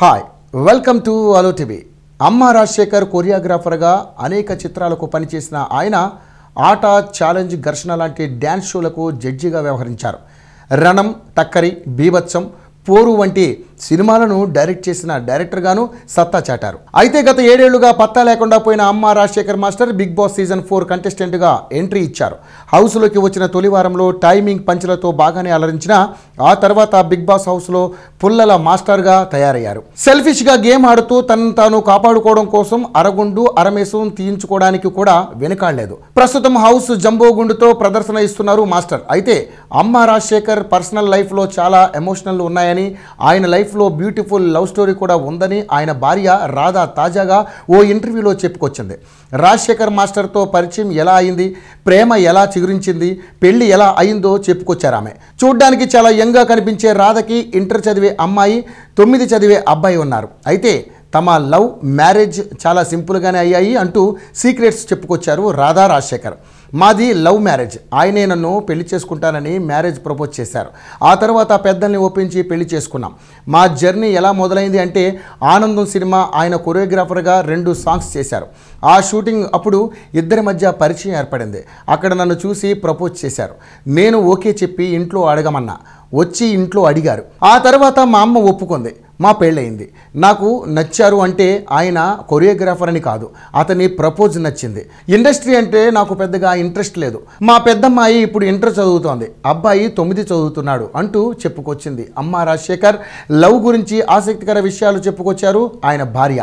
hi welcome to అలో TV Amma Rajasekhar కొరియోగ్రాఫర్గా అనేక చిత్రాలకు పనిచేసిన ఆయన ఆట ఛాలెంజ్ ఘర్షణ లాంటి డ్యాన్స్ షోలకు జడ్జిగా వ్యవహరించారు రణం టక్కరి బీభత్సం పోరు వంటి సినిమాలను డైరెక్ట్ చేసిన డైరెక్టర్గాను సత్తా చాటారు అయితే గత ఏడేళ్లుగా పత్తా లేకుండా పోయిన Amma Rajasekhar master Bigg Boss season four కంటెస్టెంట్గా ఎంట్రీ ఇచ్చారు హౌస్లోకి వచ్చిన తొలి వారంలో టైమింగ్ పంచులతో బాగానే అలరించిన ఆ తర్వాత బిగ్ బాస్ హౌస్లో పుల్లల మాస్టర్గా తయారయ్యారు సెల్ఫిష్గా గేమ్ ఆడుతూ తనను తాను కాపాడుకోవడం కోసం అరగుండు అరమేసం తీయించుకోవడానికి కూడా వెనుకాడలేదు ప్రస్తుతం హౌస్ జంబోగుండుతో ప్రదర్శన ఇస్తున్నారు మాస్టర్ అయితే అమ్మ రాజశేఖర్ పర్సనల్ లైఫ్లో చాలా ఎమోషనల్ ఉన్నాయని ఆయన లైఫ్ లైఫ్లో బ్యూటిఫుల్ లవ్ స్టోరీ కూడా ఉందని ఆయన భార్య రాధా తాజాగా ఓ ఇంటర్వ్యూలో చెప్పుకొచ్చింది రాజశేఖర్ మాస్టర్తో పరిచయం ఎలా అయింది ప్రేమ ఎలా చిగురించింది పెళ్లి ఎలా అయిందో చెప్పుకొచ్చారు ఆమె చూడ్డానికి చాలా యంగ్గా కనిపించే రాధకి ఇంటర్ చదివే అమ్మాయి తొమ్మిది చదివే అబ్బాయి ఉన్నారు అయితే తమ లవ్ మ్యారేజ్ చాలా సింపుల్గానే అయ్యాయి అంటూ సీక్రెట్స్ చెప్పుకొచ్చారు రాధా రాజశేఖర్ మాది లవ్ మ్యారేజ్ ఆయనే నన్ను పెళ్లి చేసుకుంటానని మ్యారేజ్ ప్రపోజ్ చేశారు ఆ తర్వాత పెద్దల్ని ఒప్పించి పెళ్లి చేసుకున్నాం మా జర్నీ ఎలా మొదలైంది అంటే ఆనందం సినిమా ఆయన కొరియోగ్రాఫర్గా రెండు సాంగ్స్ చేశారు ఆ షూటింగ్ అప్పుడు ఇద్దరి మధ్య పరిచయం ఏర్పడింది అక్కడ నన్ను చూసి ప్రపోజ్ చేశారు నేను ఓకే చెప్పి ఇంట్లో అడగమన్నా వచ్చి ఇంట్లో అడిగారు ఆ తర్వాత మా అమ్మ ఒప్పుకుంది మా పెళ్ళయింది నాకు నచ్చారు అంటే ఆయన కొరియోగ్రాఫర్ అని కాదు అతని ప్రపోజ్ నచ్చింది ఇండస్ట్రీ అంటే నాకు పెద్దగా ఇంట్రెస్ట్ లేదు మా పెద్దమ్మాయి ఇప్పుడు ఇంటర్ చదువుతోంది అబ్బాయి తొమ్మిది చదువుతున్నాడు అంటూ చెప్పుకొచ్చింది అమ్మ రాజశేఖర్ లవ్ గురించి ఆసక్తికర విషయాలు చెప్పుకొచ్చారు ఆయన భార్య